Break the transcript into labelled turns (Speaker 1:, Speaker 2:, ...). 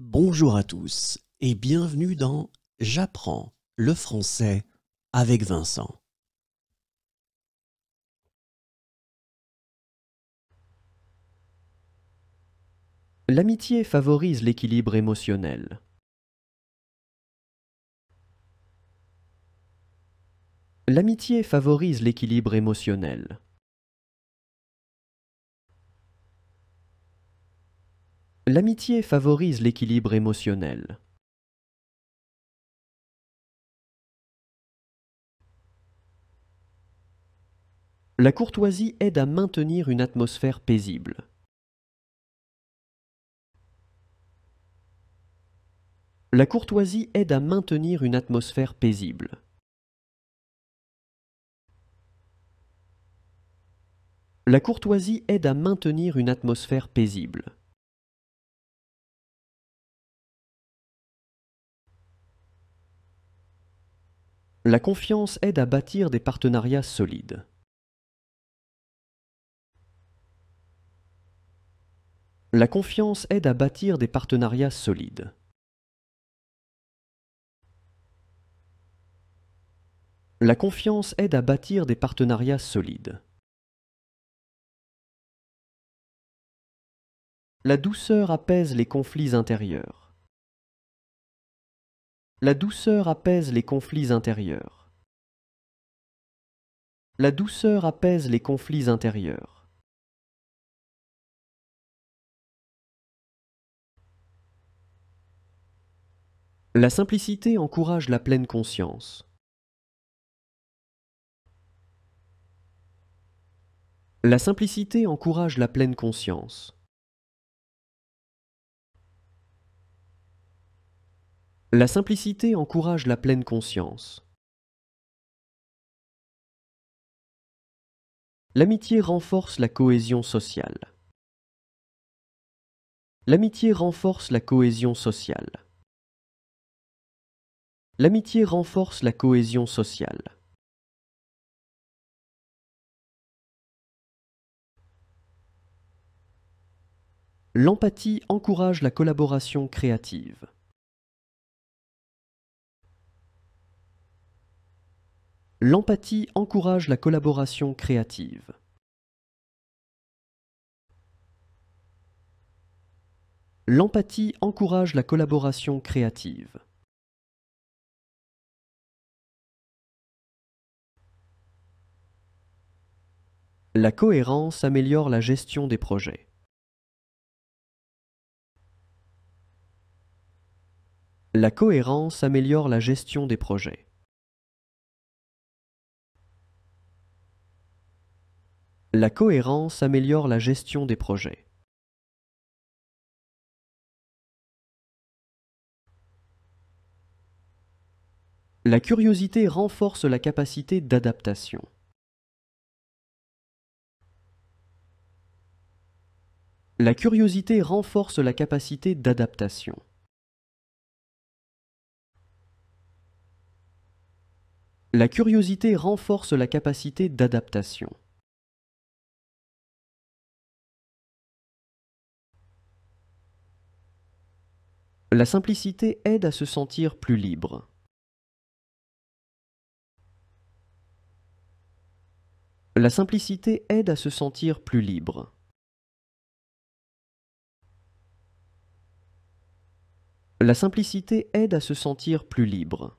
Speaker 1: Bonjour à tous et bienvenue dans J'apprends le français avec Vincent. L'amitié favorise l'équilibre émotionnel. L'amitié favorise l'équilibre émotionnel. L'amitié favorise l'équilibre émotionnel. La courtoisie aide à maintenir une atmosphère paisible. La courtoisie aide à maintenir une atmosphère paisible. La courtoisie aide à maintenir une atmosphère paisible. La confiance aide à bâtir des partenariats solides. La confiance aide à bâtir des partenariats solides. La confiance aide à bâtir des partenariats solides. La douceur apaise les conflits intérieurs. La douceur apaise les conflits intérieurs. La douceur apaise les conflits intérieurs. La simplicité encourage la pleine conscience. La simplicité encourage la pleine conscience. La simplicité encourage la pleine conscience. L'amitié renforce la cohésion sociale. L'amitié renforce la cohésion sociale. L'amitié renforce la cohésion sociale. L'empathie encourage la collaboration créative. L'empathie encourage la collaboration créative. L'empathie encourage la collaboration créative. La cohérence améliore la gestion des projets. La cohérence améliore la gestion des projets. La cohérence améliore la gestion des projets. La curiosité renforce la capacité d'adaptation. La curiosité renforce la capacité d'adaptation. La curiosité renforce la capacité d'adaptation. La simplicité aide à se sentir plus libre. La simplicité aide à se sentir plus libre. La simplicité aide à se sentir plus libre.